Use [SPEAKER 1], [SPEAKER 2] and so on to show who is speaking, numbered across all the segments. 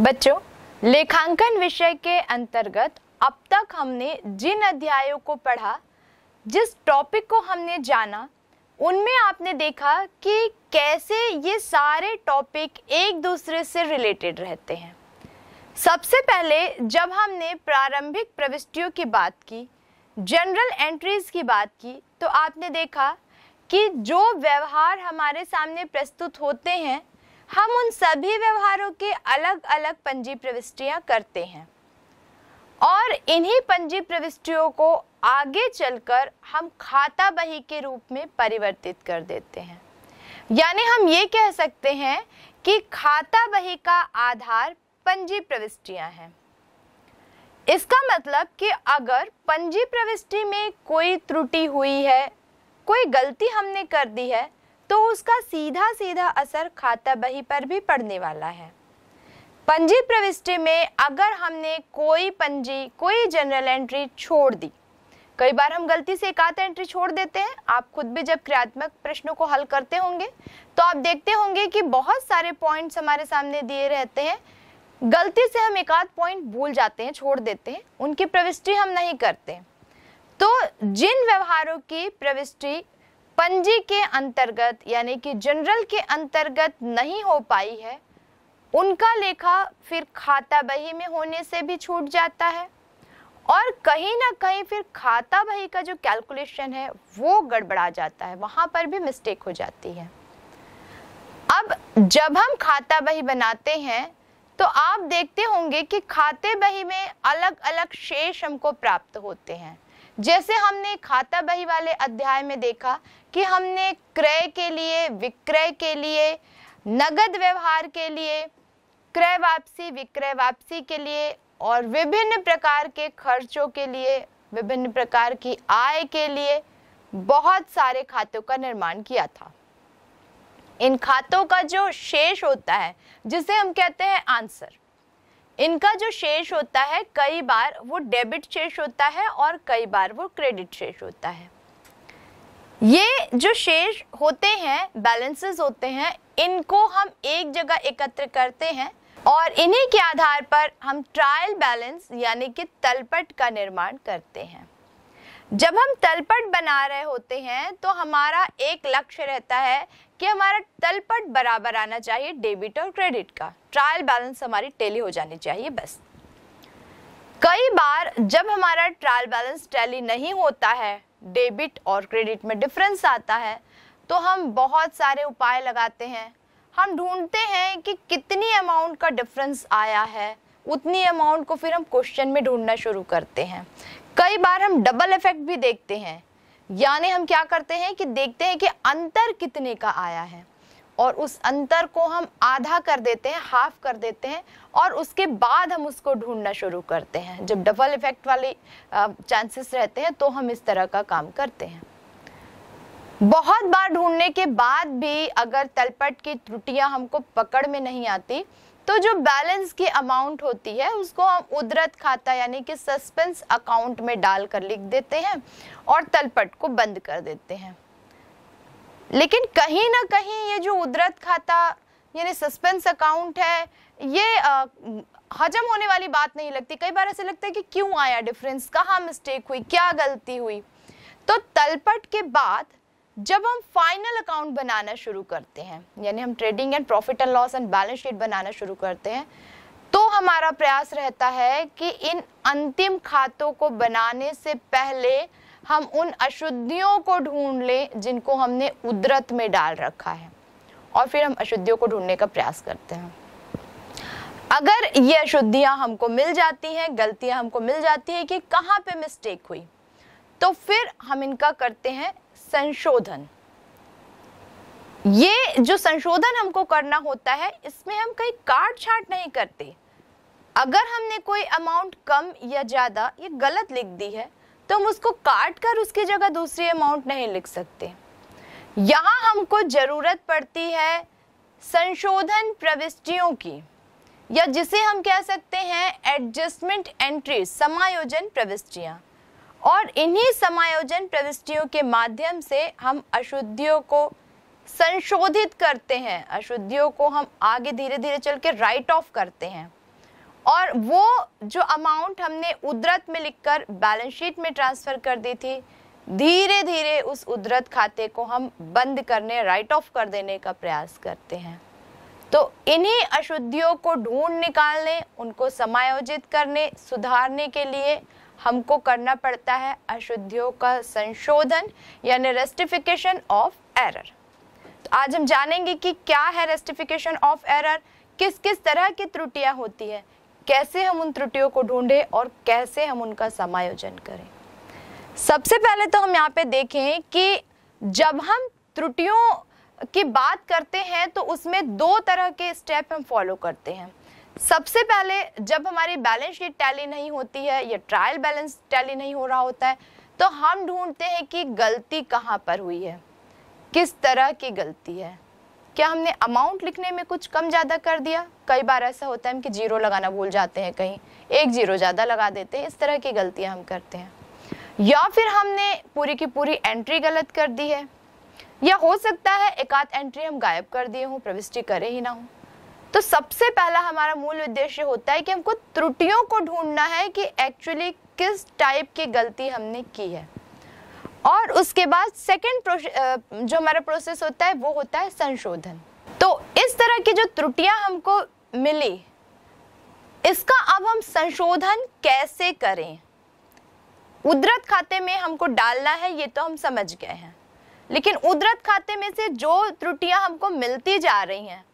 [SPEAKER 1] बच्चों लेखांकन विषय के अंतर्गत अब तक हमने जिन अध्यायों को पढ़ा जिस टॉपिक को हमने जाना उनमें आपने देखा कि कैसे ये सारे टॉपिक एक दूसरे से रिलेटेड रहते हैं सबसे पहले जब हमने प्रारंभिक प्रविष्टियों की बात की जनरल एंट्रीज की बात की तो आपने देखा कि जो व्यवहार हमारे सामने प्रस्तुत होते हैं हम उन सभी व्यवहारों के अलग अलग पंजी प्रविष्टियां करते हैं और इन्हीं पंजी प्रविष्टियों को आगे चलकर हम खाता बही के रूप में परिवर्तित कर देते हैं यानी हम ये कह सकते हैं कि खाता बही का आधार पंजी प्रविष्टियां हैं इसका मतलब कि अगर पंजी प्रविष्टि में कोई त्रुटि हुई है कोई गलती हमने कर दी है तो उसका सीधा सीधा असर खाता बही पर भी पड़ने वाला है पंजी प्रविष्टि में अगर हमने कोई पंजी कोई जनरल एंट्री छोड़ दी कई बार हम गलती से एकाध एंट्री छोड़ देते हैं आप खुद भी जब क्रियात्मक प्रश्नों को हल करते होंगे तो आप देखते होंगे कि बहुत सारे पॉइंट्स हमारे सामने दिए रहते हैं गलती से हम एकाध पॉइंट भूल जाते हैं छोड़ देते हैं उनकी प्रविष्टि हम नहीं करते तो जिन व्यवहारों की प्रविष्टि पंजी के अंतर्गत यानी कि जनरल के अंतर्गत नहीं हो पाई है उनका लेखा फिर खाता बही में होने से भी छूट जाता है और कहीं ना कहीं फिर खाता बही का जो कैलकुलेशन है वो गड़बड़ा जाता है वहां पर भी मिस्टेक हो जाती है अब जब हम खाता बही बनाते हैं तो आप देखते होंगे कि खाते बही में अलग अलग शेष हमको प्राप्त होते हैं जैसे हमने खाता बही वाले अध्याय में देखा कि हमने क्रय के लिए विक्रय के लिए नगद व्यवहार के लिए क्रय वापसी विक्रय वापसी के लिए और विभिन्न प्रकार के खर्चों के लिए विभिन्न प्रकार की आय के लिए बहुत सारे खातों का निर्माण किया था इन खातों का जो शेष होता है जिसे हम कहते हैं आंसर इनका जो शेष होता है कई बार वो डेबिट शेष होता है और कई बार वो क्रेडिट शेष होता है ये जो शेष होते हैं बैलेंसेस होते हैं इनको हम एक जगह एकत्र करते हैं और इन्हीं के आधार पर हम ट्रायल बैलेंस यानी कि तलपट का निर्माण करते हैं जब हम तलपट बना रहे होते हैं तो हमारा एक लक्ष्य रहता है कि हमारा तलपट बराबर आना चाहिए डेबिट और क्रेडिट का ट्रायल बैलेंस हमारी टेली हो जानी चाहिए बस कई बार जब हमारा ट्रायल बैलेंस टैली नहीं होता है डेबिट और क्रेडिट में डिफरेंस आता है तो हम बहुत सारे उपाय लगाते हैं हम ढूंढते हैं कि कितनी अमाउंट का डिफरेंस आया है उतनी अमाउंट को फिर हम क्वेश्चन में ढूंढना शुरू करते हैं कई बार हम डबल इफेक्ट भी देखते हैं यानी हम क्या करते हैं कि देखते हैं कि अंतर कितने का आया है और उस अंतर को हम आधा कर देते हैं हाफ कर देते हैं और उसके बाद हम उसको ढूंढना शुरू करते हैं जब डबल इफेक्ट वाले चांसेस रहते हैं तो हम इस तरह का काम करते हैं बहुत बार ढूंढने के बाद भी अगर तलपट की त्रुटियां हमको पकड़ में नहीं आती तो जो बैलेंस की अमाउंट होती है उसको हम उदरत खाता यानी कि सस्पेंस अकाउंट में डाल कर लिख देते हैं और तलपट को बंद कर देते हैं लेकिन कहीं ना कहीं ये जो उदरत खाता यानी सस्पेंस अकाउंट है ये आ, हजम होने वाली बात नहीं लगती कई बार ऐसे लगता है कि क्यों आया डिफरेंस कहाँ मिस्टेक हुई क्या गलती हुई तो तलपट के बाद जब हम फाइनल अकाउंट बनाना शुरू करते हैं यानी हम trading and profit and loss and balance sheet बनाना शुरू करते हैं तो हमारा प्रयास रहता है कि इन अंतिम खातों को बनाने से पहले हम उन अशुद्धियों को ढूंढ लें जिनको हमने उदरत में डाल रखा है और फिर हम अशुद्धियों को ढूंढने का प्रयास करते हैं अगर ये अशुद्धियाँ हमको मिल जाती हैं गलतियाँ हमको मिल जाती हैं कि कहाँ पे मिस्टेक हुई तो फिर हम इनका करते हैं संशोधन ये जो संशोधन हमको करना होता है इसमें हम कहीं काट छाट नहीं करते अगर हमने कोई अमाउंट कम या ज़्यादा ये गलत लिख दी है तो हम उसको काट कर उसकी जगह दूसरी अमाउंट नहीं लिख सकते यहाँ हमको ज़रूरत पड़ती है संशोधन प्रविष्टियों की या जिसे हम कह सकते हैं एडजस्टमेंट एंट्री समायोजन प्रविष्टियाँ और इन्हीं समायोजन प्रविष्टियों के माध्यम से हम अशुद्धियों को संशोधित करते हैं अशुद्धियों को हम आगे धीरे धीरे चल के राइट ऑफ करते हैं और वो जो अमाउंट हमने उदरत में लिखकर बैलेंस शीट में ट्रांसफ़र कर दी थी धीरे धीरे उस उदरत खाते को हम बंद करने राइट ऑफ कर देने का प्रयास करते हैं तो इन्हीं अशुद्धियों को ढूंढ निकालने उनको समायोजित करने सुधारने के लिए हमको करना पड़ता है अशुद्धियों का संशोधन यानी रेस्टिफिकेशन ऑफ एरर तो आज हम जानेंगे कि क्या है रेस्टिफिकेशन ऑफ एरर किस किस तरह की त्रुटियां होती है कैसे हम उन त्रुटियों को ढूंढें और कैसे हम उनका समायोजन करें सबसे पहले तो हम यहाँ पे देखें कि जब हम त्रुटियों की बात करते हैं तो उसमें दो तरह के स्टेप हम फॉलो करते हैं सबसे पहले जब हमारी बैलेंस शीट टैली नहीं होती है या ट्रायल बैलेंस टैली नहीं हो रहा होता है तो हम ढूंढते हैं कि गलती कहाँ पर हुई है किस तरह की गलती है क्या हमने अमाउंट लिखने में कुछ कम ज़्यादा कर दिया कई बार ऐसा होता है हम कि जीरो लगाना भूल जाते हैं कहीं एक जीरो ज़्यादा लगा देते हैं इस तरह की गलतियाँ हम करते हैं या फिर हमने पूरी की पूरी एंट्री गलत कर दी है या हो सकता है एक आध एंट्री हम गायब कर दिए हों प्रविष्टि करे ही ना हो तो सबसे पहला हमारा मूल उद्देश्य होता है कि हमको त्रुटियों को ढूंढना है कि एक्चुअली किस टाइप की गलती हमने की है और उसके बाद सेकंड जो हमारा प्रोसेस होता है वो होता है संशोधन तो इस तरह की जो त्रुटियां हमको मिले इसका अब हम संशोधन कैसे करें उदरत खाते में हमको डालना है ये तो हम समझ गए हैं लेकिन उदरत खाते में से जो त्रुटियां हमको मिलती जा रही हैं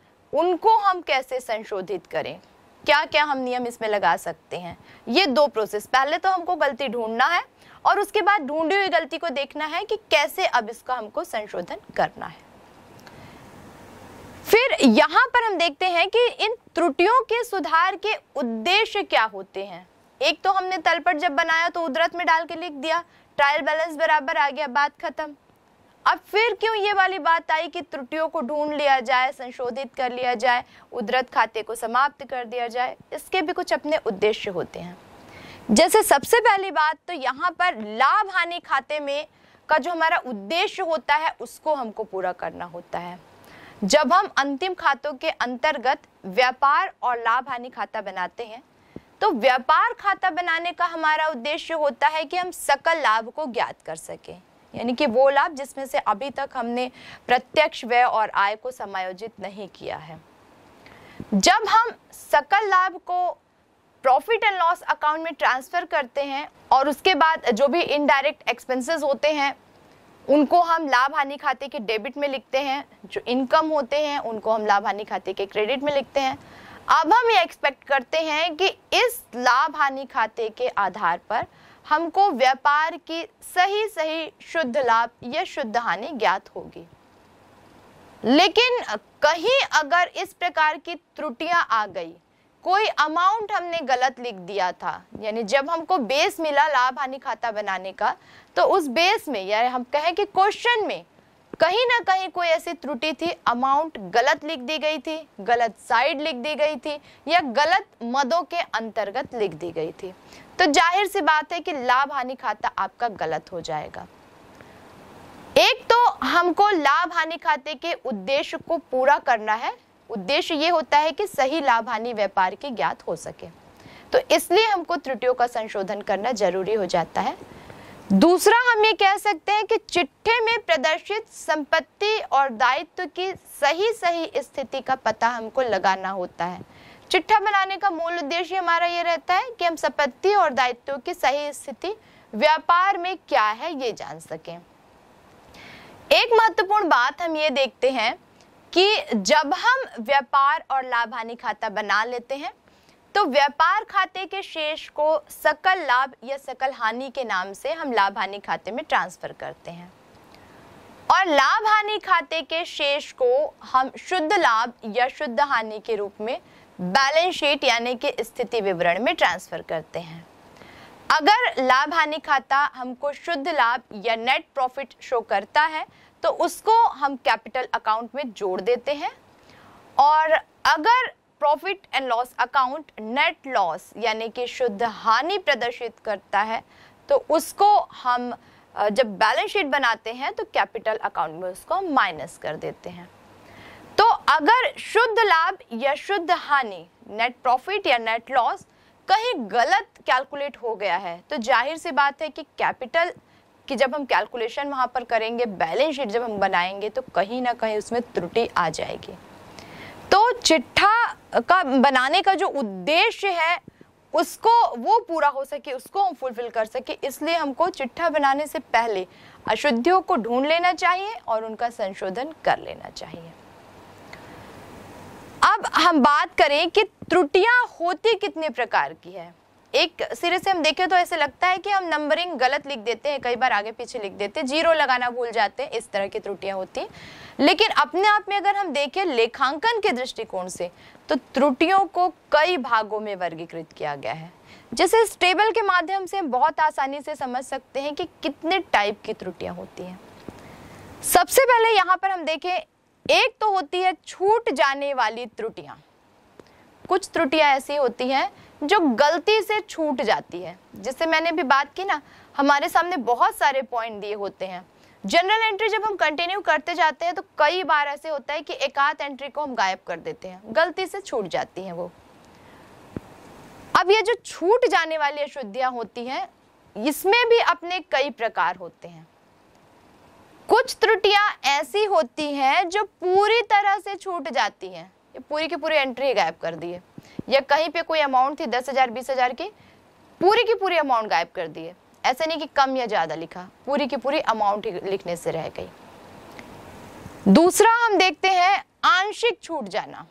[SPEAKER 1] उनको हम कैसे संशोधित करें क्या क्या हम नियम इसमें लगा सकते हैं ये दो प्रोसेस पहले तो हमको गलती ढूंढना है और उसके बाद ढूंढी हुई गलती को देखना है कि कैसे अब इसका हमको संशोधन करना है फिर यहाँ पर हम देखते हैं कि इन त्रुटियों के सुधार के उद्देश्य क्या होते हैं एक तो हमने तलपट जब बनाया तो उदरत में डाल के लिख दिया ट्रायल बैलेंस बराबर आ गया बात खत्म अब फिर क्यों ये वाली बात आई कि त्रुटियों को ढूंढ लिया जाए संशोधित कर लिया जाए उदरत खाते को समाप्त कर दिया जाए इसके भी कुछ अपने उद्देश्य होते हैं जैसे सबसे पहली बात तो यहाँ पर लाभ हानि खाते में का जो हमारा उद्देश्य होता है उसको हमको पूरा करना होता है जब हम अंतिम खातों के अंतर्गत व्यापार और लाभ हानि खाता बनाते हैं तो व्यापार खाता बनाने का हमारा उद्देश्य होता है कि हम सकल लाभ को ज्ञात कर सकें यानी कि वो लाभ जिसमें से अभी तक हमने प्रत्यक्ष व्यय और आय को समायोजित नहीं किया है जब हम सकल लाभ को प्रॉफिट एंड लॉस अकाउंट में ट्रांसफ़र करते हैं और उसके बाद जो भी इनडायरेक्ट एक्सपेंसेस होते हैं उनको हम लाभ हानि खाते के डेबिट में लिखते हैं जो इनकम होते हैं उनको हम लाभ हानि खाते के क्रेडिट में लिखते हैं अब हम ये एक्सपेक्ट करते हैं कि इस लाभ हानि खाते के आधार पर हमको व्यापार की सही सही शुद्ध लाभ या शुद्ध हानि ज्ञात होगी लेकिन कहीं अगर इस प्रकार की त्रुटियां आ गई कोई अमाउंट हमने गलत लिख दिया था यानी जब हमको बेस मिला लाभ हानि खाता बनाने का तो उस बेस में या हम कहें कि क्वेश्चन में कहीं ना कहीं कोई ऐसी त्रुटि थी अमाउंट गलत लिख दी गई थी गलत साइड लिख दी गई थी या गलत मदों के अंतर्गत लिख दी गई थी तो जाहिर सी बात है कि लाभ हानि खाता आपका गलत हो जाएगा एक तो हमको लाभ हानि खाते के उद्देश्य को पूरा करना है उद्देश्य ये होता है कि सही लाभ हानि व्यापार की ज्ञात हो सके तो इसलिए हमको त्रुटियों का संशोधन करना जरूरी हो जाता है दूसरा हम ये कह सकते हैं कि चिट्ठे में प्रदर्शित संपत्ति और दायित्व की सही सही स्थिति का पता हमको लगाना होता है चिट्ठा बनाने का मूल उद्देश्य हमारा ये रहता है कि हम संपत्ति और दायित्व की सही स्थिति व्यापार में क्या है ये जान सकें एक महत्वपूर्ण बात हम ये देखते हैं कि जब हम व्यापार और लाभ हानि खाता बना लेते हैं तो व्यापार खाते के शेष को सकल लाभ या सकल हानि के नाम से हम लाभ हानि खाते में ट्रांसफ़र करते हैं और लाभ हानि खाते के शेष को हम शुद्ध लाभ या शुद्ध हानि के रूप में बैलेंस शीट यानी कि स्थिति विवरण में ट्रांसफ़र करते हैं अगर लाभ हानि खाता हमको शुद्ध लाभ या नेट प्रॉफिट शो करता है तो उसको हम कैपिटल अकाउंट में जोड़ देते हैं और अगर profit and loss account net loss यानी कि शुद्ध हानि प्रदर्शित करता है तो उसको हम जब बैलेंस शीट बनाते हैं तो कैपिटल अकाउंट में उसको माइनस कर देते हैं तो अगर शुद्ध लाभ या शुद्ध हानि नेट प्रॉफिट या नेट लॉस कहीं गलत कैलकुलेट हो गया है तो जाहिर सी बात है कि कैपिटल कि जब हम कैलकुलेशन वहाँ पर करेंगे बैलेंस शीट जब हम बनाएंगे तो कहीं ना कहीं उसमें त्रुटि आ जाएगी तो चिट्ठा का बनाने का जो उद्देश्य है उसको वो पूरा हो सके उसको हम फुलफिल कर सके इसलिए हमको चिट्ठा बनाने से पहले अशुद्धियों को ढूंढ लेना चाहिए और उनका संशोधन कर लेना चाहिए अब हम बात करें कि त्रुटियां होती कितने प्रकार की है एक सिरे से हम देखें तो ऐसे लगता है कि हम नंबरिंग गलत लिख देते हैं कई बार आगे पीछे लिख देते हैं जीरो लगाना भूल जाते हैं इस तरह की त्रुटियां होती हैं लेकिन अपने आप में अगर हम देखें लेखांकन के दृष्टिकोण से तो त्रुटियों को कई भागों में वर्गीकृत किया गया है जैसे इस टेबल के माध्यम से हम बहुत आसानी से समझ सकते हैं कि कितने टाइप की त्रुटियाँ होती हैं सबसे पहले यहाँ पर हम देखें एक तो होती है छूट जाने वाली त्रुटियाँ कुछ त्रुटियाँ ऐसी होती हैं जो गलती से छूट जाती है जिससे मैंने भी बात की ना हमारे सामने बहुत सारे पॉइंट दिए होते हैं जनरल एंट्री जब हम कंटिन्यू करते जाते हैं तो कई बार ऐसे होता है कि एकाध एंट्री को हम गायब कर देते हैं गलती से छूट जाती हैं वो अब ये जो छूट जाने वाली अशुद्धियां होती हैं इसमें भी अपने कई प्रकार होते हैं कुछ त्रुटियां ऐसी होती हैं जो पूरी तरह से छूट जाती हैं पूरी की पूरी एंट्री गायब कर दी है या कहीं पे कोई अमाउंट थी दस हजार बीस हजार की पूरी की पूरी अमाउंट गायब कर दी है ऐसा नहीं कि कम या ज़्यादा लिखा पूरी की पूरी अमाउंट लिखने से रह गई दूसरा हम देखते हैं आंशिक छूट जाना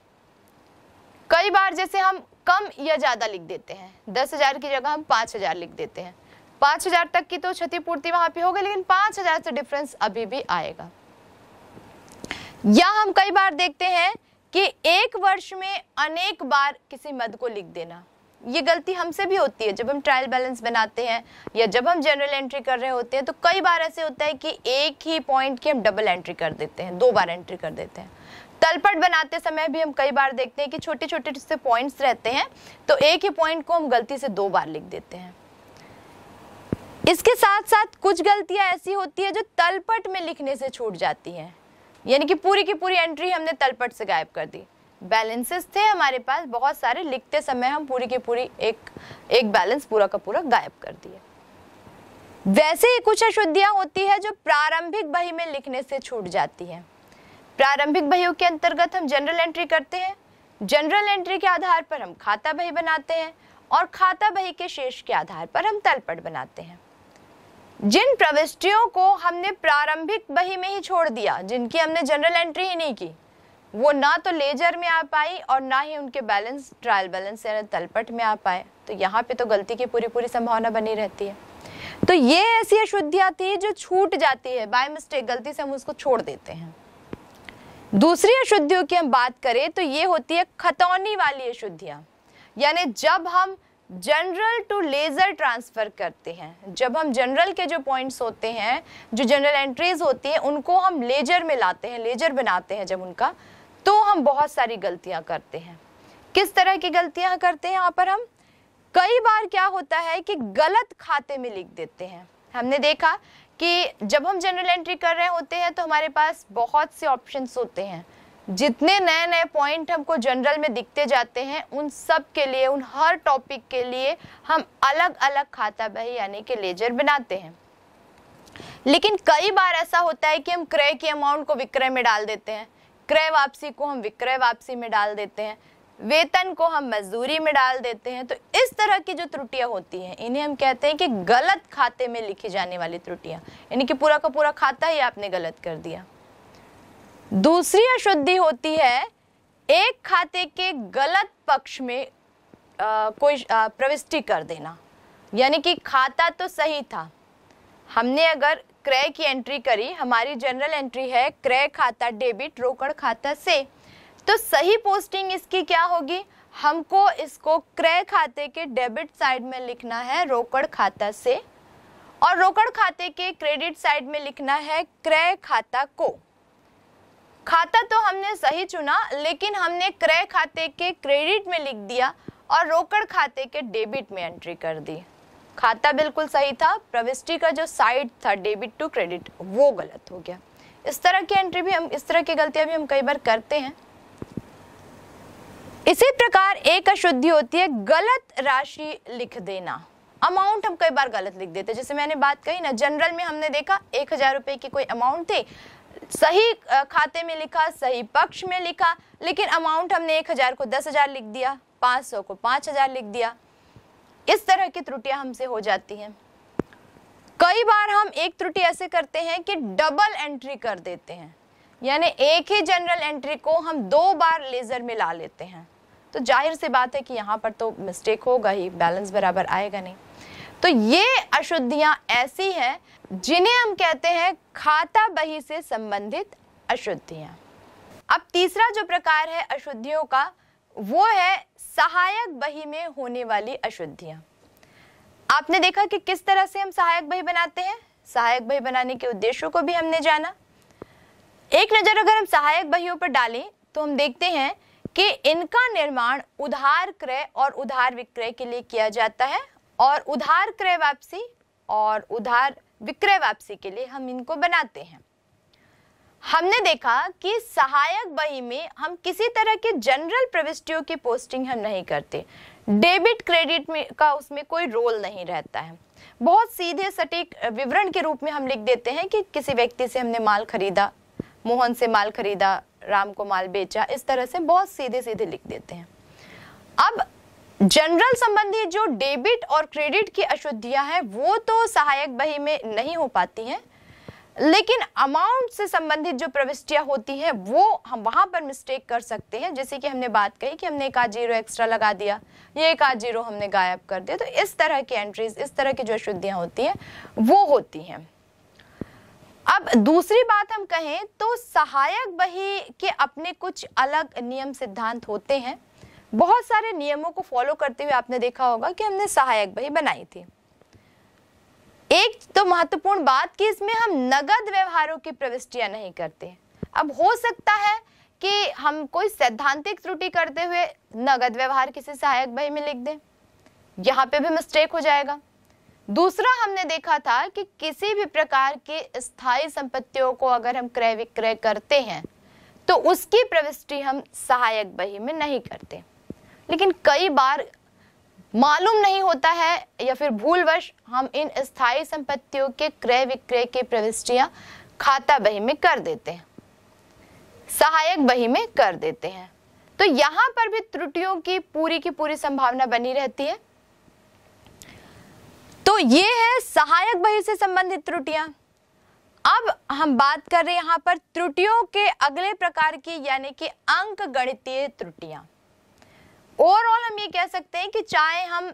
[SPEAKER 1] कई बार जैसे हम कम या ज़्यादा लिख देते हैं दस हज़ार की जगह हम पांच हज़ार लिख देते हैं पांच हज़ार तक की तो क्षतिपूर्ति वहां पे होगी लेकिन पांच हज़ार से डिफरेंस अभी भी आएगा या हम कई बार देखते हैं कि एक वर्ष में अनेक बार किसी मद को लिख देना ये गलती हमसे भी होती है जब हम ट्रायल बैलेंस बनाते हैं या जब हम जनरल एंट्री कर रहे होते हैं तो कई बार ऐसे होता है कि एक ही पॉइंट की हम डबल एंट्री कर देते हैं दो बार एंट्री कर देते हैं तलपट बनाते समय भी हम कई बार देखते हैं कि छोटे छोटे से पॉइंट्स रहते हैं तो एक ही पॉइंट को हम गलती से दो बार लिख देते हैं इसके साथ साथ कुछ गलतियां ऐसी होती है जो तलपट में लिखने से छूट जाती हैं यानी कि पूरी की पूरी एंट्री हमने तलपट से गायब कर दी बैलेंसेस थे हमारे पास बहुत सारे लिखते समय हम पूरी की पूरी एक एक बैलेंस पूरा का पूरा गायब कर दिए वैसे ही कुछ अशुद्धियां होती है जो प्रारंभिक बही में लिखने से छूट जाती है प्रारंभिक बहियों के अंतर्गत हम जनरल एंट्री करते हैं जनरल एंट्री के आधार पर हम खाता बही बनाते हैं और खाता बही के शेष के आधार पर हम तलपट बनाते हैं जिन प्रविष्टियों को हमने प्रारंभिक बही में ही छोड़ दिया जिनकी हमने जनरल एंट्री ही नहीं की वो ना तो लेजर में आ पाई और ना ही उनके बैलेंस ट्रायल बैलेंस यानी तलपट में आ पाए तो यहाँ पे तो गलती की पूरी पूरी संभावना बनी रहती है तो ये ऐसी अशुद्धियाँ थी जो छूट जाती है बाय मिस्टेक गलती से हम उसको छोड़ देते हैं दूसरी अशुद्धियों की हम बात करें तो ये होती है खतौनी वाली अशुद्धियाँ यानी जब हम जनरल टू लेज़र ट्रांसफ़र करते हैं जब हम जनरल के जो पॉइंट्स होते हैं जो जनरल एंट्रीज होती हैं उनको हम लेजर में लाते हैं लेजर बनाते हैं जब उनका तो हम बहुत सारी गलतियां करते हैं किस तरह की गलतियां करते हैं यहाँ पर हम कई बार क्या होता है कि गलत खाते में लिख देते हैं हमने देखा कि जब हम जनरल एंट्री कर रहे होते हैं तो हमारे पास बहुत से ऑप्शंस होते हैं जितने नए नए पॉइंट हमको जनरल में दिखते जाते हैं उन सब के लिए उन हर टॉपिक के लिए हम अलग अलग खाता बही यानी कि लेजर बनाते हैं लेकिन कई बार ऐसा होता है कि हम क्रय के अमाउंट को विक्रय में डाल देते हैं क्रय वापसी को हम विक्रय वापसी में डाल देते हैं वेतन को हम मजदूरी में डाल देते हैं तो इस तरह की जो त्रुटियां होती हैं इन्हें हम कहते हैं कि गलत खाते में लिखी जाने वाली त्रुटियां यानी कि पूरा का पूरा खाता ही आपने गलत कर दिया दूसरी अशुद्धि होती है एक खाते के गलत पक्ष में आ, कोई प्रविष्टि कर देना यानी कि खाता तो सही था हमने अगर क्रय की एंट्री करी हमारी जनरल एंट्री है क्रय खाता डेबिट रोकड़ खाता से तो सही पोस्टिंग इसकी क्या होगी हमको इसको क्रय खाते के डेबिट साइड में लिखना है रोकड़ खाता से और रोकड़ खाते के क्रेडिट साइड में लिखना है क्रय खाता को खाता तो हमने सही चुना लेकिन हमने क्रय खाते के क्रेडिट में लिख दिया और रोकड़ खाते के डेबिट में एंट्री कर दी खाता बिल्कुल सही था प्रविष्टि का जो साइड था डेबिट टू क्रेडिट वो गलत हो गया इस तरह की एंट्री भी हम इस तरह की गलतियां भी हम कई बार करते हैं इसी प्रकार एक अशुद्धि होती है गलत राशि लिख देना अमाउंट हम कई बार गलत लिख देते हैं जैसे मैंने बात कही ना जनरल में हमने देखा एक हजार रुपए की कोई अमाउंट थी सही खाते में लिखा सही पक्ष में लिखा लेकिन अमाउंट हमने एक हज़ार को दस हज़ार लिख दिया पाँच सौ को पाँच हज़ार लिख दिया इस तरह की त्रुटियां हमसे हो जाती हैं कई बार हम एक त्रुटि ऐसे करते हैं कि डबल एंट्री कर देते हैं यानी एक ही जनरल एंट्री को हम दो बार लेज़र में ला लेते हैं तो जाहिर सी बात है कि यहाँ पर तो मिस्टेक होगा ही बैलेंस बराबर आएगा नहीं तो ये अशुद्धियाँ ऐसी हैं जिन्हें हम कहते हैं खाता बही से संबंधित अशुद्धियां अब तीसरा जो प्रकार है अशुद्धियों का वो है सहायक बही में होने वाली अशुद्धियां आपने देखा कि किस तरह से हम सहायक बही बनाते हैं सहायक बही बनाने के उद्देश्यों को भी हमने जाना एक नज़र अगर हम सहायक बहियों पर डालें तो हम देखते हैं कि इनका निर्माण उधार क्रय और उधार विक्रय के लिए किया जाता है और उधार क्रय वापसी और उधार विक्रय वापसी के लिए हम इनको बनाते हैं हमने देखा कि सहायक बही में हम किसी तरह के जनरल प्रविष्टियों की पोस्टिंग हम नहीं करते डेबिट क्रेडिट में का उसमें कोई रोल नहीं रहता है बहुत सीधे सटीक विवरण के रूप में हम लिख देते हैं कि किसी व्यक्ति से हमने माल खरीदा मोहन से माल खरीदा राम को माल बेचा इस तरह से बहुत सीधे सीधे लिख देते हैं अब जनरल संबंधी जो डेबिट और क्रेडिट की अशुद्धियां हैं वो तो सहायक बही में नहीं हो पाती हैं लेकिन अमाउंट से संबंधित जो प्रविष्टियां होती हैं वो हम वहाँ पर मिस्टेक कर सकते हैं जैसे कि हमने बात कही कि हमने एक आध जीरो एक्स्ट्रा लगा दिया ये एक आध जीरो हमने गायब कर दिया तो इस तरह की एंट्रीज इस तरह की जो अशुद्धियाँ होती हैं वो होती हैं अब दूसरी बात हम कहें तो सहायक बही के अपने कुछ अलग नियम सिद्धांत होते हैं बहुत सारे नियमों को फॉलो करते हुए आपने देखा होगा कि हमने सहायक बही बनाई थी एक तो महत्वपूर्ण बात कि इसमें हम नगद व्यवहारों की प्रविष्टियां नहीं करते अब हो सकता है कि हम कोई सैद्धांतिक त्रुटि करते हुए नगद व्यवहार किसी सहायक बही में लिख दें यहाँ पे भी मिस्टेक हो जाएगा दूसरा हमने देखा था कि किसी भी प्रकार की स्थायी संपत्तियों को अगर हम क्रय विक्रय करते हैं तो उसकी प्रविष्टि हम सहायक बही में नहीं करते लेकिन कई बार मालूम नहीं होता है या फिर भूलवश हम इन स्थायी संपत्तियों के क्रय विक्रय की प्रविष्टियां खाता बही में कर देते हैं सहायक बही में कर देते हैं तो यहां पर भी त्रुटियों की पूरी की पूरी संभावना बनी रहती है तो ये है सहायक बही से संबंधित त्रुटियां अब हम बात कर रहे हैं यहां पर त्रुटियों के अगले प्रकार की यानी कि अंक गणितीय त्रुटियां ओवरऑल हम ये कह सकते हैं कि चाहे हम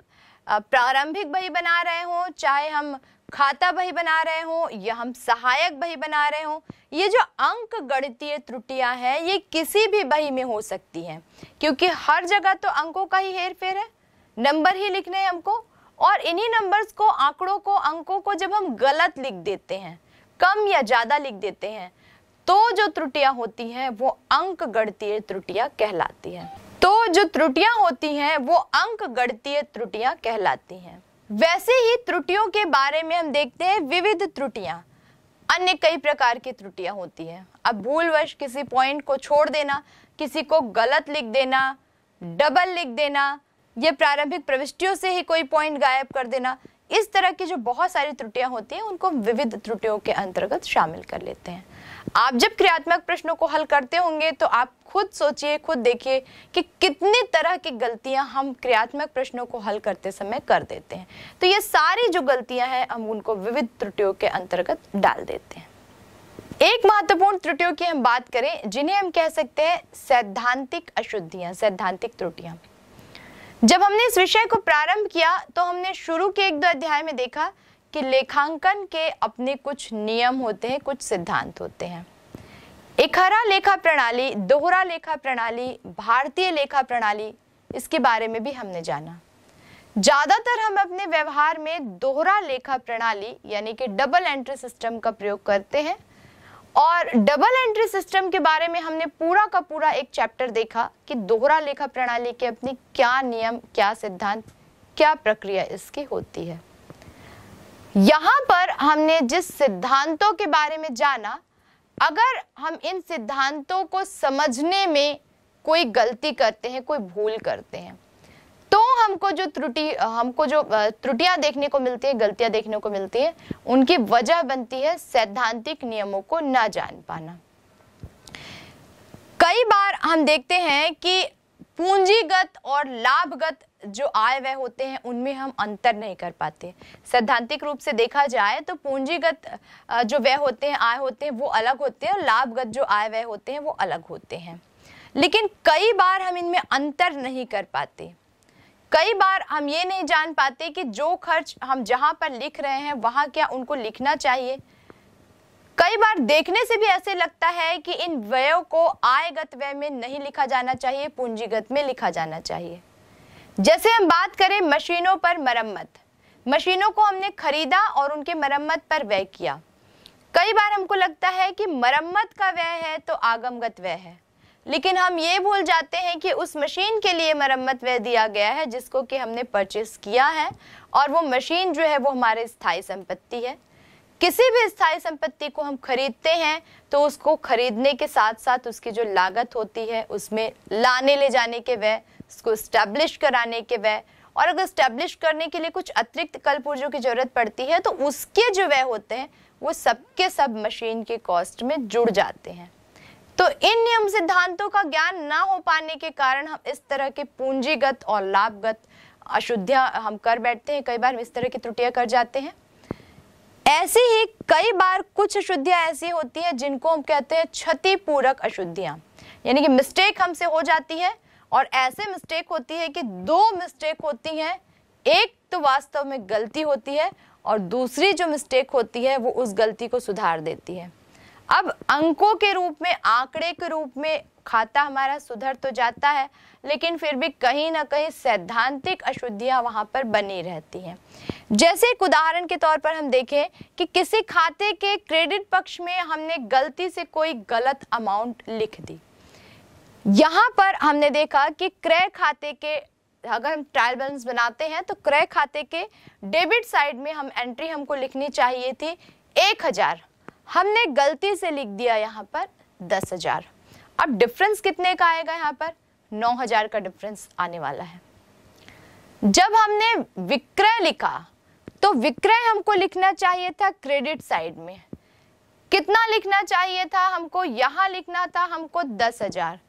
[SPEAKER 1] प्रारंभिक बही बना रहे हों चाहे हम खाता बही बना रहे हों या हम सहायक बही बना रहे हों ये जो अंक गणितीय त्रुटियां हैं ये किसी भी बही में हो सकती हैं क्योंकि हर जगह तो अंकों का ही हेर फेर है नंबर ही लिखने हैं हमको और इन्हीं नंबर्स को आंकड़ों को अंकों को जब हम गलत लिख देते हैं कम या ज़्यादा लिख देते हैं तो जो त्रुटियां होती हैं वो अंक गणतीय त्रुटियां कहलाती हैं तो जो त्रुटियां होती हैं वो अंक गणतीय त्रुटियां कहलाती हैं वैसे ही त्रुटियों के बारे में हम देखते हैं विविध त्रुटियां अन्य कई प्रकार की त्रुटियां होती हैं अब भूलवश किसी पॉइंट को छोड़ देना किसी को गलत लिख देना डबल लिख देना या प्रारंभिक प्रविष्टियों से ही कोई पॉइंट गायब कर देना इस तरह की जो बहुत सारी त्रुटियां होती हैं उनको विविध त्रुटियों के अंतर्गत शामिल कर लेते हैं आप जब क्रियात्मक प्रश्नों को हल करते होंगे तो आप खुद सोचिए खुद देखिए कि कितने तरह की गलतियां हम क्रियात्मक प्रश्नों को हल करते समय कर देते हैं तो ये सारी जो गलतियां हैं हम उनको विविध त्रुटियों के अंतर्गत डाल देते हैं एक महत्वपूर्ण त्रुटियों की हम बात करें जिन्हें हम कह सकते हैं सैद्धांतिक अशुद्धियां सैद्धांतिक त्रुटियां जब हमने इस विषय को प्रारंभ किया तो हमने शुरू के एक दो अध्याय में देखा कि लेखांकन के अपने कुछ नियम होते हैं कुछ सिद्धांत होते हैं इखरा लेखा प्रणाली दोहरा लेखा प्रणाली भारतीय लेखा प्रणाली इसके बारे में भी हमने जाना ज़्यादातर हम अपने व्यवहार में दोहरा लेखा प्रणाली यानी कि डबल एंट्री सिस्टम का प्रयोग करते हैं और डबल एंट्री सिस्टम के बारे में हमने पूरा का पूरा एक चैप्टर देखा कि दोहरा लेखा प्रणाली के अपने क्या नियम क्या सिद्धांत क्या प्रक्रिया इसकी होती है यहां पर हमने जिस सिद्धांतों के बारे में जाना अगर हम इन सिद्धांतों को समझने में कोई गलती करते हैं कोई भूल करते हैं तो हमको जो त्रुटि हमको जो त्रुटियां देखने को मिलती है गलतियां देखने को मिलती है उनकी वजह बनती है सैद्धांतिक नियमों को ना जान पाना कई बार हम देखते हैं कि पूंजीगत और लाभगत जो आय व्यय होते हैं उनमें हम अंतर नहीं कर पाते सैद्धांतिक रूप से देखा जाए तो पूंजीगत जो व्यय होते हैं आय होते हैं वो अलग होते हैं और लाभगत जो आय व्यय होते हैं वो अलग होते हैं लेकिन कई बार हम इनमें अंतर नहीं कर पाते कई बार हम ये नहीं जान पाते कि जो खर्च हम जहाँ पर लिख रहे हैं वहाँ क्या उनको लिखना चाहिए कई बार देखने से भी ऐसे लगता है कि इन व्ययों को आयगत व्यय में नहीं लिखा जाना चाहिए पूंजीगत में लिखा जाना चाहिए जैसे हम बात करें मशीनों पर मरम्मत मशीनों को हमने खरीदा और उनके मरम्मत पर व्यय किया कई बार हमको लगता है कि मरम्मत का व्यय है तो आगमगत व्यय है लेकिन हम ये भूल जाते हैं कि उस मशीन के लिए मरम्मत व्यय दिया गया है जिसको कि हमने परचेस किया है और वो मशीन जो है वो हमारे स्थायी संपत्ति है किसी भी स्थायी संपत्ति को हम खरीदते हैं तो उसको खरीदने के साथ साथ उसकी जो लागत होती है उसमें लाने ले जाने के व्यय इसको स्टैब्लिश कराने के वह और अगर स्टैब्लिश करने के लिए कुछ अतिरिक्त कल पुर्जों की जरूरत पड़ती है तो उसके जो वह होते हैं वो सबके सब मशीन के कॉस्ट में जुड़ जाते हैं तो इन नियम सिद्धांतों का ज्ञान ना हो पाने के कारण हम इस तरह के पूंजीगत और लाभगत अशुद्धियाँ हम कर बैठते हैं कई बार हम इस तरह की त्रुटियाँ कर जाते हैं ऐसी ही कई बार कुछ अशुद्धियाँ ऐसी होती हैं जिनको हम कहते हैं क्षतिपूरक अशुद्धियाँ यानी कि मिस्टेक हमसे हो जाती है और ऐसे मिस्टेक होती है कि दो मिस्टेक होती हैं एक तो वास्तव में गलती होती है और दूसरी जो मिस्टेक होती है वो उस गलती को सुधार देती है अब अंकों के रूप में आंकड़े के रूप में खाता हमारा सुधर तो जाता है लेकिन फिर भी कहीं ना कहीं सैद्धांतिक अशुद्धियां वहां पर बनी रहती हैं जैसे एक उदाहरण के तौर पर हम देखें कि किसी खाते के क्रेडिट पक्ष में हमने गलती से कोई गलत अमाउंट लिख दी यहाँ पर हमने देखा कि क्रय खाते के अगर हम ट्रायल बैलेंस बनाते हैं तो क्रय खाते के डेबिट साइड में हम एंट्री हमको लिखनी चाहिए थी एक हजार हमने गलती से लिख दिया यहाँ पर दस हजार अब डिफरेंस कितने का आएगा यहाँ पर नौ हजार का डिफरेंस आने वाला है जब हमने विक्रय लिखा तो विक्रय हमको लिखना चाहिए था क्रेडिट साइड में कितना लिखना चाहिए था हमको यहाँ लिखना था हमको दस हजार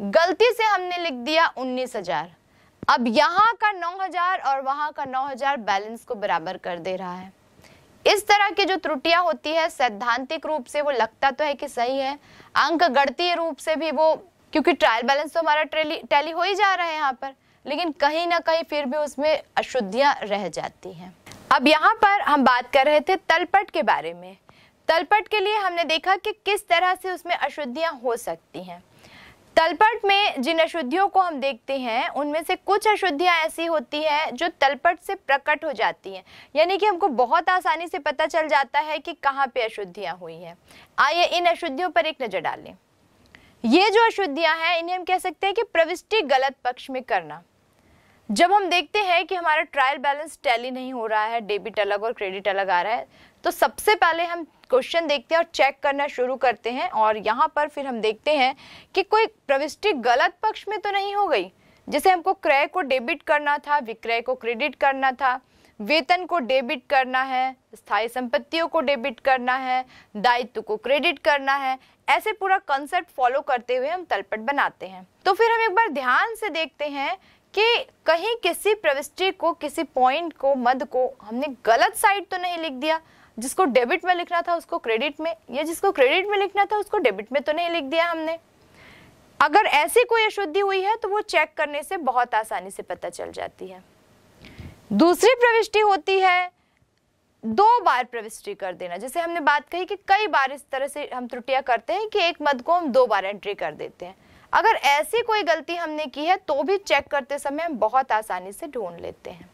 [SPEAKER 1] गलती से हमने लिख दिया उन्नीस हजार अब यहाँ का नौ हजार और वहां का नौ हजार बैलेंस को बराबर कर दे रहा है इस तरह की जो त्रुटियां होती है सैद्धांतिक रूप से वो लगता तो है कि सही है अंक गणतीय रूप से भी वो क्योंकि ट्रायल बैलेंस तो हमारा टैली हो ही जा रहा है यहाँ पर लेकिन कहीं ना कहीं फिर भी उसमें अशुद्धियां रह जाती हैं अब यहाँ पर हम बात कर रहे थे तलपट के बारे में तलपट के लिए हमने देखा कि किस तरह से उसमें अशुद्धियां हो सकती हैं तलपट में जिन अशुद्धियों को हम देखते हैं उनमें से कुछ अशुद्धियाँ ऐसी होती हैं जो तलपट से प्रकट हो जाती हैं यानी कि हमको बहुत आसानी से पता चल जाता है कि कहाँ पे अशुद्धियाँ हुई हैं आइए इन अशुद्धियों पर एक नज़र डालें ये जो अशुद्धियाँ हैं इन्हें हम कह सकते हैं कि प्रविष्टि गलत पक्ष में करना जब हम देखते हैं कि हमारा ट्रायल बैलेंस टैली नहीं हो रहा है डेबिट अलग और क्रेडिट अलग आ रहा है तो सबसे पहले हम क्वेश्चन देखते हैं और चेक करना शुरू करते हैं और यहाँ पर फिर हम देखते हैं कि कोई प्रविष्टि गलत पक्ष में तो नहीं हो गई जैसे हमको क्रय को डेबिट करना था विक्रय को क्रेडिट करना था वेतन को डेबिट करना है स्थायी संपत्तियों को डेबिट करना है दायित्व को क्रेडिट करना है ऐसे पूरा कंसेप्ट फॉलो करते हुए हम तलपट बनाते हैं तो फिर हम एक बार ध्यान से देखते हैं कि कहीं किसी प्रविष्टि को किसी पॉइंट को मद को हमने गलत साइड तो नहीं लिख दिया जिसको डेबिट में लिखना था उसको क्रेडिट में या जिसको क्रेडिट में लिखना था उसको डेबिट में तो नहीं लिख दिया हमने अगर ऐसी कोई अशुद्धि हुई है तो वो चेक करने से बहुत आसानी से पता चल जाती है दूसरी प्रविष्टि होती है दो बार प्रविष्टि कर देना जैसे हमने बात कही कि कई बार इस तरह से हम त्रुटियां करते हैं कि एक मद को हम दो बार एंट्री कर देते हैं अगर ऐसी कोई गलती हमने की है तो भी चेक करते समय हम बहुत आसानी से ढूंढ लेते हैं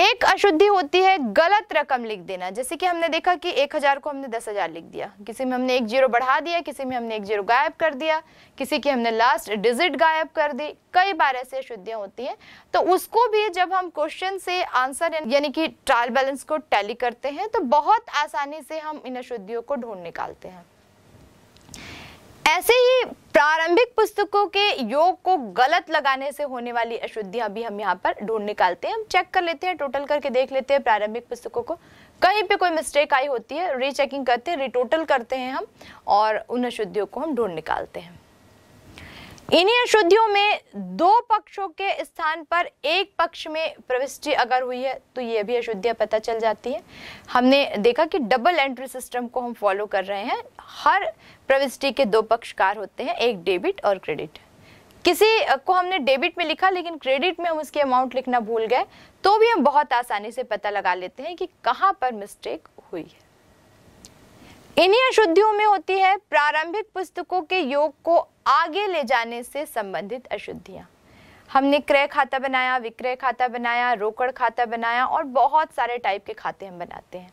[SPEAKER 1] एक अशुद्धि होती है गलत रकम लिख देना जैसे कि हमने देखा कि एक हजार को हमने दस हजार लिख दिया किसी में हमने एक जीरो बढ़ा दिया किसी में हमने एक जीरो गायब कर दिया किसी की हमने लास्ट डिजिट गायब कर दी कई बार ऐसी अशुद्धियां होती हैं तो उसको भी जब हम क्वेश्चन से आंसर यानी कि ट्रायल बैलेंस को टैली करते हैं तो बहुत आसानी से हम इन अशुद्धियों को ढूंढ निकालते हैं ऐसे ही प्रारंभिक पुस्तकों के योग को गलत लगाने से होने वाली अशुद्धियां भी हम यहाँ पर ढूंढ निकालते हैं हम चेक कर लेते हैं टोटल करके देख लेते हैं प्रारंभिक पुस्तकों को कहीं पे कोई मिस्टेक आई होती है रीचेकिंग करते हैं रिटोटल करते हैं हम और उन अशुद्धियों को हम ढूंढ निकालते हैं इन्हीं अशुद्धियों में दो पक्षों के स्थान पर एक पक्ष में प्रविष्टि अगर हुई है तो ये भी अशुद्धियाँ पता चल जाती है हमने देखा कि डबल एंट्री सिस्टम को हम फॉलो कर रहे हैं हर प्रविष्टि के दो पक्षकार होते हैं एक डेबिट और क्रेडिट किसी को हमने डेबिट में लिखा लेकिन क्रेडिट में हम उसकी अमाउंट लिखना भूल गए तो भी हम बहुत आसानी से पता लगा लेते हैं कि कहाँ पर मिस्टेक हुई है इन्हीं अशुद्धियों में होती है प्रारंभिक पुस्तकों के योग को आगे ले जाने से संबंधित अशुद्धियाँ हमने क्रय खाता बनाया विक्रय खाता बनाया रोकड़ खाता बनाया और बहुत सारे टाइप के खाते हम बनाते हैं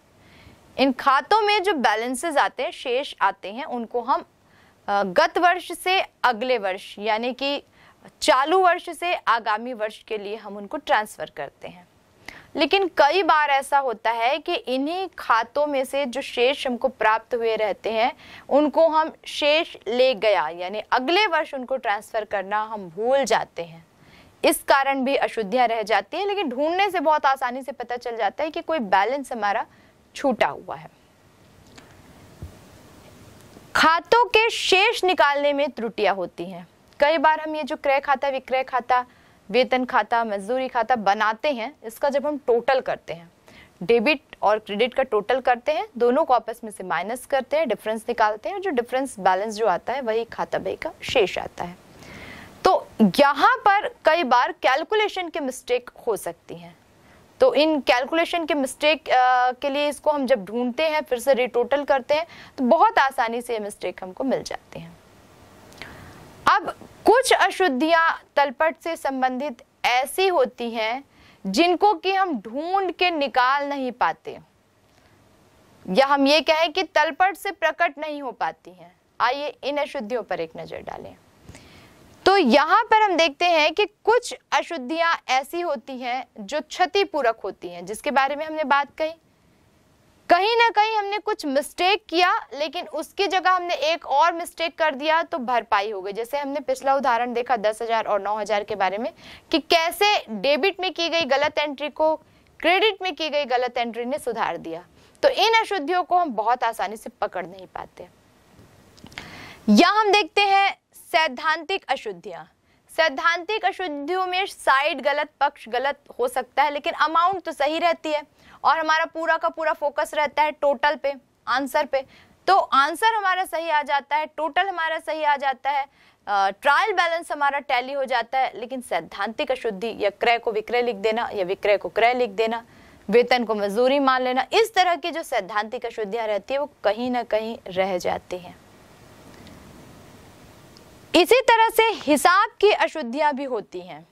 [SPEAKER 1] इन खातों में जो बैलेंसेस आते हैं शेष आते हैं उनको हम गत वर्ष से अगले वर्ष यानी कि चालू वर्ष से आगामी वर्ष के लिए हम उनको ट्रांसफ़र करते हैं लेकिन कई बार ऐसा होता है कि इन्हीं खातों में से जो शेष हमको प्राप्त हुए रहते हैं उनको हम शेष ले गया यानी अगले वर्ष उनको ट्रांसफ़र करना हम भूल जाते हैं इस कारण भी अशुद्धियां रह जाती हैं लेकिन ढूंढने से बहुत आसानी से पता चल जाता है कि कोई बैलेंस हमारा छूटा हुआ है खातों के शेष निकालने में त्रुटियां होती हैं कई बार हम ये जो क्रय खाता विक्रय खाता वेतन खाता मजदूरी खाता बनाते हैं इसका जब हम टोटल करते हैं डेबिट और क्रेडिट का टोटल करते हैं दोनों को आपस में से माइनस करते हैं डिफरेंस निकालते हैं और जो डिफरेंस बैलेंस जो आता है वही खाता बही का शेष आता है तो यहाँ पर कई बार कैलकुलेशन के मिस्टेक हो सकती हैं तो इन कैलकुलेशन के मिस्टेक के लिए इसको हम जब ढूंढते हैं फिर से रिटोटल करते हैं तो बहुत आसानी से ये मिस्टेक हमको मिल जाते हैं अब कुछ अशुद्धियां तलपट से संबंधित ऐसी होती हैं जिनको कि हम ढूंढ के निकाल नहीं पाते या हम ये कहें कि तलपट से प्रकट नहीं हो पाती हैं आइए इन अशुद्धियों पर एक नज़र डालें तो यहाँ पर हम देखते हैं कि कुछ अशुद्धियां ऐसी होती हैं जो क्षतिपूरक होती हैं जिसके बारे में हमने बात कही कहीं ना कहीं हमने कुछ मिस्टेक किया लेकिन उसकी जगह हमने एक और मिस्टेक कर दिया तो भरपाई हो गई जैसे हमने पिछला उदाहरण देखा दस हजार और नौ हजार के बारे में कि कैसे डेबिट में की गई गलत एंट्री को क्रेडिट में की गई गलत एंट्री ने सुधार दिया तो इन अशुद्धियों को हम बहुत आसानी से पकड़ नहीं पाते या हम देखते हैं सैद्धांतिक अशुद्धियां सैद्धांतिक अशुद्धियों में साइड गलत पक्ष गलत हो सकता है लेकिन अमाउंट तो सही रहती है और हमारा पूरा का पूरा फोकस रहता है टोटल पे आंसर पे तो आंसर हमारा सही आ जाता है टोटल हमारा सही आ जाता है ट्रायल बैलेंस हमारा टैली हो जाता है लेकिन सैद्धांतिक अशुद्धि या क्रय को विक्रय लिख देना या विक्रय को क्रय लिख देना वेतन को मजदूरी मान लेना इस तरह की जो सैद्धांतिक अशुद्धियां रहती है वो कहीं ना कहीं रह जाती हैं इसी तरह से हिसाब की अशुद्धियां भी होती हैं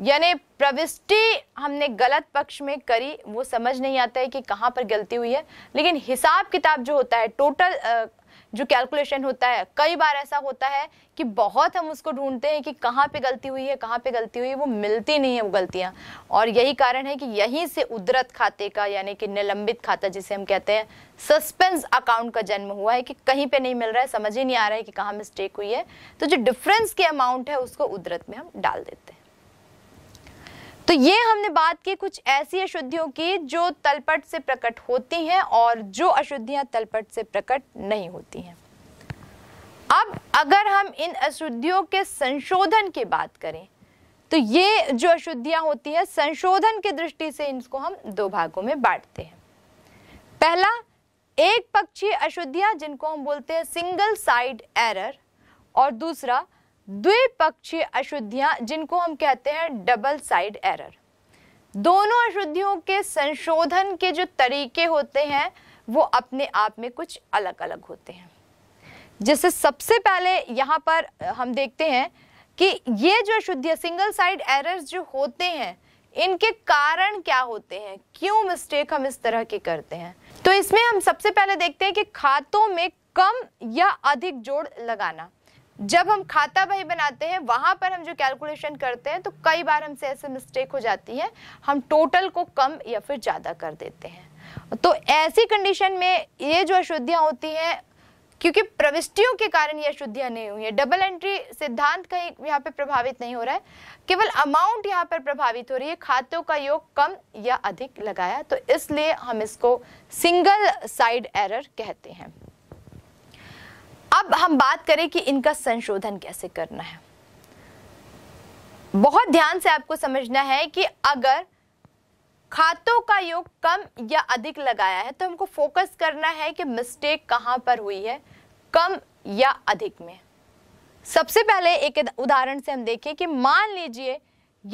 [SPEAKER 1] यानी प्रविष्टि हमने गलत पक्ष में करी वो समझ नहीं आता है कि कहाँ पर गलती हुई है लेकिन हिसाब किताब जो होता है टोटल जो कैलकुलेशन होता है कई बार ऐसा होता है कि बहुत हम उसको ढूंढते हैं कि कहाँ पे गलती हुई है कहाँ पे गलती हुई है वो मिलती नहीं है वो गलतियाँ और यही कारण है कि यहीं से उदरत खाते का यानी कि निलंबित खाता जिसे हम कहते हैं सस्पेंस अकाउंट का जन्म हुआ है कि कहीं पे नहीं मिल रहा है समझ ही नहीं आ रहा है कि कहाँ मिस्टेक हुई है तो जो डिफरेंस के अमाउंट है उसको उदरत में हम डाल देते हैं तो ये हमने बात की कुछ ऐसी अशुद्धियों की जो तलपट से प्रकट होती हैं और जो अशुद्धियां तलपट से प्रकट नहीं होती हैं अब अगर हम इन अशुद्धियों के संशोधन की बात करें तो ये जो अशुद्धियां होती हैं संशोधन की दृष्टि से इनको हम दो भागों में बांटते हैं पहला एक पक्षी अशुद्धियां जिनको हम बोलते हैं सिंगल साइड एरर और दूसरा द्विपक्षीय अशुद्धियां जिनको हम कहते हैं डबल साइड एरर दोनों अशुद्धियों के संशोधन के जो तरीके होते हैं वो अपने आप में कुछ अलग अलग होते हैं जैसे सबसे पहले यहाँ पर हम देखते हैं कि ये जो अशुद्धियाँ सिंगल साइड एरर्स जो होते हैं इनके कारण क्या होते हैं क्यों मिस्टेक हम इस तरह के करते हैं तो इसमें हम सबसे पहले देखते हैं कि खातों में कम या अधिक जोड़ लगाना जब हम खाता बही बनाते हैं वहां पर हम जो कैलकुलेशन करते हैं तो कई बार हमसे ऐसे मिस्टेक हो जाती है हम टोटल को कम या फिर ज़्यादा कर देते हैं तो ऐसी कंडीशन में ये जो अशुद्धियां होती हैं क्योंकि प्रविष्टियों के कारण ये अशुद्धियां नहीं हुई है डबल एंट्री सिद्धांत कहीं यहाँ पे प्रभावित नहीं हो रहा है केवल अमाउंट यहाँ पर प्रभावित हो रही है खातों का योग कम या अधिक लगाया तो इसलिए हम इसको सिंगल साइड एरर कहते हैं अब हम बात करें कि इनका संशोधन कैसे करना है बहुत ध्यान से आपको समझना है कि अगर खातों का योग कम या अधिक लगाया है तो हमको फोकस करना है कि मिस्टेक कहाँ पर हुई है कम या अधिक में सबसे पहले एक उदाहरण से हम देखें कि मान लीजिए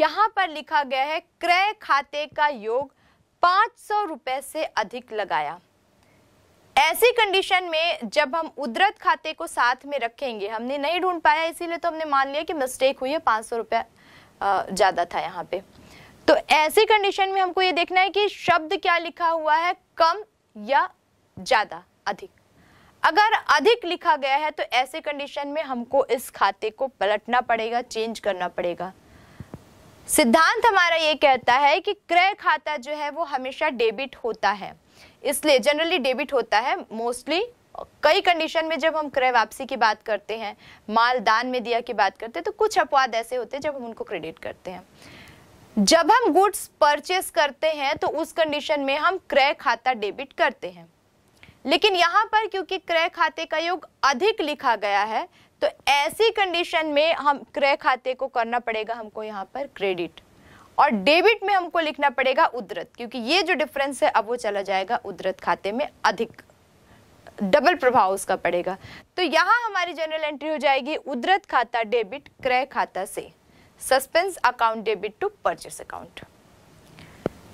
[SPEAKER 1] यहाँ पर लिखा गया है क्रय खाते का योग पाँच सौ रुपये से अधिक लगाया ऐसी कंडीशन में जब हम उदरत खाते को साथ में रखेंगे हमने नहीं ढूंढ पाया इसीलिए तो हमने मान लिया कि मिस्टेक हुई है पाँच सौ रुपया ज़्यादा था यहाँ पे तो ऐसी कंडीशन में हमको ये देखना है कि शब्द क्या लिखा हुआ है कम या ज़्यादा अधिक अगर अधिक लिखा गया है तो ऐसे कंडीशन में हमको इस खाते को पलटना पड़ेगा चेंज करना पड़ेगा सिद्धांत हमारा ये कहता है कि क्रय खाता जो है वो हमेशा डेबिट होता है इसलिए जनरली डेबिट होता है मोस्टली कई कंडीशन में जब हम क्रय वापसी की बात करते हैं माल दान में दिया की बात करते हैं तो कुछ अपवाद ऐसे होते हैं जब हम उनको क्रेडिट करते हैं जब हम गुड्स परचेस करते हैं तो उस कंडीशन में हम क्रय खाता डेबिट करते हैं लेकिन यहाँ पर क्योंकि क्रय खाते का योग अधिक लिखा गया है तो ऐसी कंडीशन में हम क्रय खाते को करना पड़ेगा हमको यहाँ पर क्रेडिट और डेबिट में हमको लिखना पड़ेगा उदरत क्योंकि ये जो डिफरेंस है अब वो चला जाएगा उदरत खाते में अधिक डबल प्रभाव उसका पड़ेगा तो यहाँ हमारी जनरल एंट्री हो जाएगी उदरत खाता डेबिट क्रय खाता से suspense account debit to purchase account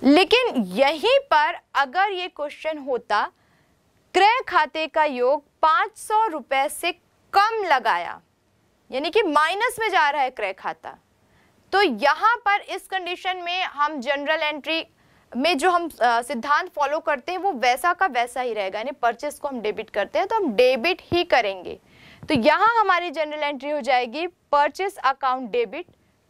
[SPEAKER 1] लेकिन यहीं पर अगर ये क्वेश्चन होता क्रय खाते का योग पाँच सौ रुपये से कम लगाया यानी कि माइनस में जा रहा है क्रय खाता तो यहाँ पर इस कंडीशन में हम जनरल एंट्री में जो हम सिद्धांत फॉलो करते हैं वो वैसा का वैसा ही रहेगा यानी परचेस को हम डेबिट करते हैं तो हम डेबिट ही करेंगे तो यहाँ हमारी जनरल एंट्री हो जाएगी purchase account debit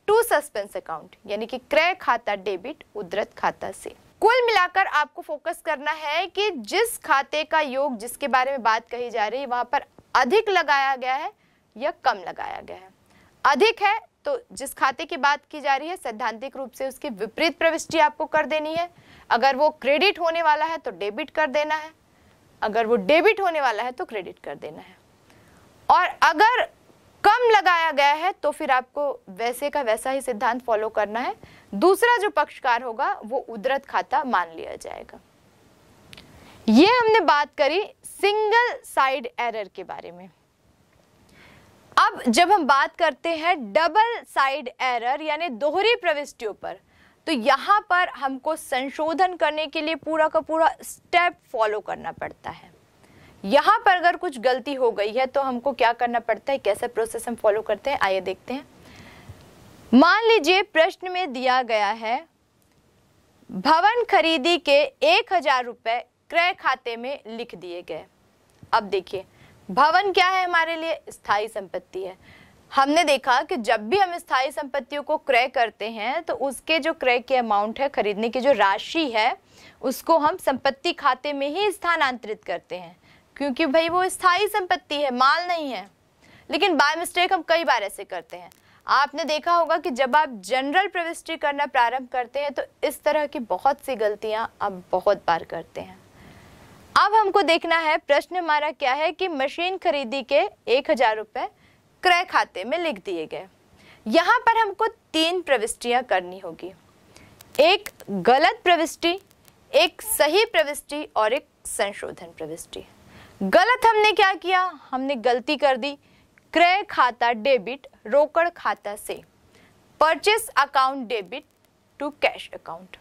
[SPEAKER 1] to suspense account यानी कि क्रय खाता डेबिट उदरत खाता से कुल मिलाकर आपको फोकस करना है कि जिस खाते का योग जिसके बारे में बात कही जा रही है वहां पर अधिक लगाया गया है या कम लगाया गया है अधिक है तो जिस खाते की बात की जा रही है सैद्धांतिक रूप से उसकी विपरीत प्रविष्टि आपको कर देनी है अगर वो क्रेडिट होने वाला है तो डेबिट कर देना है अगर वो डेबिट होने वाला है तो क्रेडिट कर देना है और अगर कम लगाया गया है तो फिर आपको वैसे का वैसा ही सिद्धांत फॉलो करना है दूसरा जो पक्षकार होगा वो उदरत खाता मान लिया जाएगा ये हमने बात करी सिंगल साइड एरर के बारे में अब जब हम बात करते हैं डबल साइड एरर यानी दोहरी प्रविष्टियों पर तो यहां पर हमको संशोधन करने के लिए पूरा का पूरा स्टेप फॉलो करना पड़ता है यहाँ पर अगर कुछ गलती हो गई है तो हमको क्या करना पड़ता है कैसा प्रोसेस हम फॉलो करते हैं आइए देखते हैं मान लीजिए प्रश्न में दिया गया है भवन खरीदी के एक हजार रुपए क्रय खाते में लिख दिए गए अब देखिए भवन क्या है हमारे लिए स्थायी संपत्ति है हमने देखा कि जब भी हम स्थायी संपत्तियों को क्रय करते हैं तो उसके जो क्रय के अमाउंट है खरीदने की जो राशि है उसको हम संपत्ति खाते में ही स्थानांतरित करते हैं क्योंकि भाई वो स्थायी संपत्ति है माल नहीं है लेकिन बाय मिस्टेक हम कई बार ऐसे करते हैं आपने देखा होगा कि जब आप जनरल प्रविष्टि करना प्रारंभ करते हैं तो इस तरह की बहुत सी गलतियां आप बहुत बार करते हैं अब हमको देखना है प्रश्न हमारा क्या है कि मशीन खरीदी के एक हजार रुपये क्रय खाते में लिख दिए गए यहाँ पर हमको तीन प्रविष्टियाँ करनी होगी एक गलत प्रविष्टि एक सही प्रविष्टि और एक संशोधन प्रविष्टि गलत हमने क्या किया हमने गलती कर दी क्रय खाता डेबिट रोकड़ खाता से purchase account debit to cash account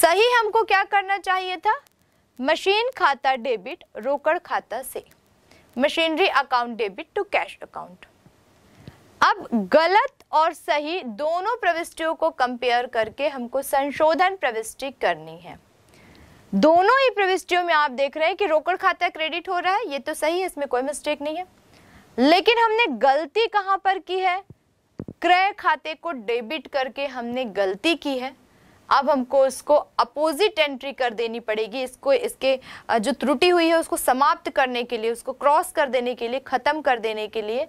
[SPEAKER 1] सही हमको क्या करना चाहिए था मशीन खाता डेबिट रोकड़ खाता से machinery account debit to cash account अब गलत और सही दोनों प्रविष्टियों को कंपेयर करके हमको संशोधन प्रविष्टि करनी है दोनों ही प्रविष्टियों में आप देख रहे हैं कि रोकड़ खाता क्रेडिट हो रहा है ये तो सही है इसमें कोई मिस्टेक नहीं है लेकिन हमने गलती कहाँ पर की है क्रय खाते को डेबिट करके हमने गलती की है अब हमको इसको अपोजिट एंट्री कर देनी पड़ेगी इसको इसके जो त्रुटि हुई है उसको समाप्त करने के लिए उसको क्रॉस कर देने के लिए ख़त्म कर देने के लिए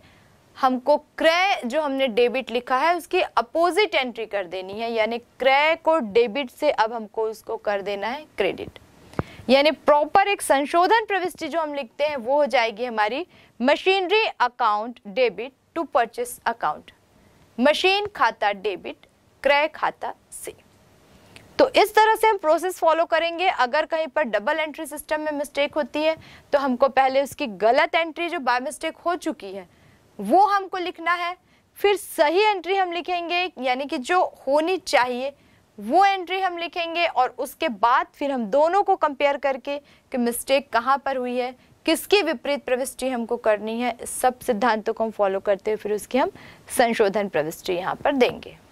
[SPEAKER 1] हमको क्रय जो हमने डेबिट लिखा है उसकी अपोजिट एंट्री कर देनी है यानी क्रय को डेबिट से अब हमको उसको कर देना है क्रेडिट यानी प्रॉपर एक संशोधन प्रविष्टि जो हम लिखते हैं वो हो जाएगी हमारी machinery account debit to purchase account machine खाता डेबिट क्रय खाता से तो इस तरह से हम प्रोसेस फॉलो करेंगे अगर कहीं पर डबल एंट्री सिस्टम में मिस्टेक होती है तो हमको पहले उसकी गलत एंट्री जो बाय मिस्टेक हो चुकी है वो हमको लिखना है फिर सही एंट्री हम लिखेंगे यानी कि जो होनी चाहिए वो एंट्री हम लिखेंगे और उसके बाद फिर हम दोनों को कंपेयर करके कि मिस्टेक कहाँ पर हुई है किसकी विपरीत प्रविष्टि हमको करनी है सब सिद्धांतों को हम फॉलो करते हुए फिर उसकी हम संशोधन प्रविष्टि यहाँ पर देंगे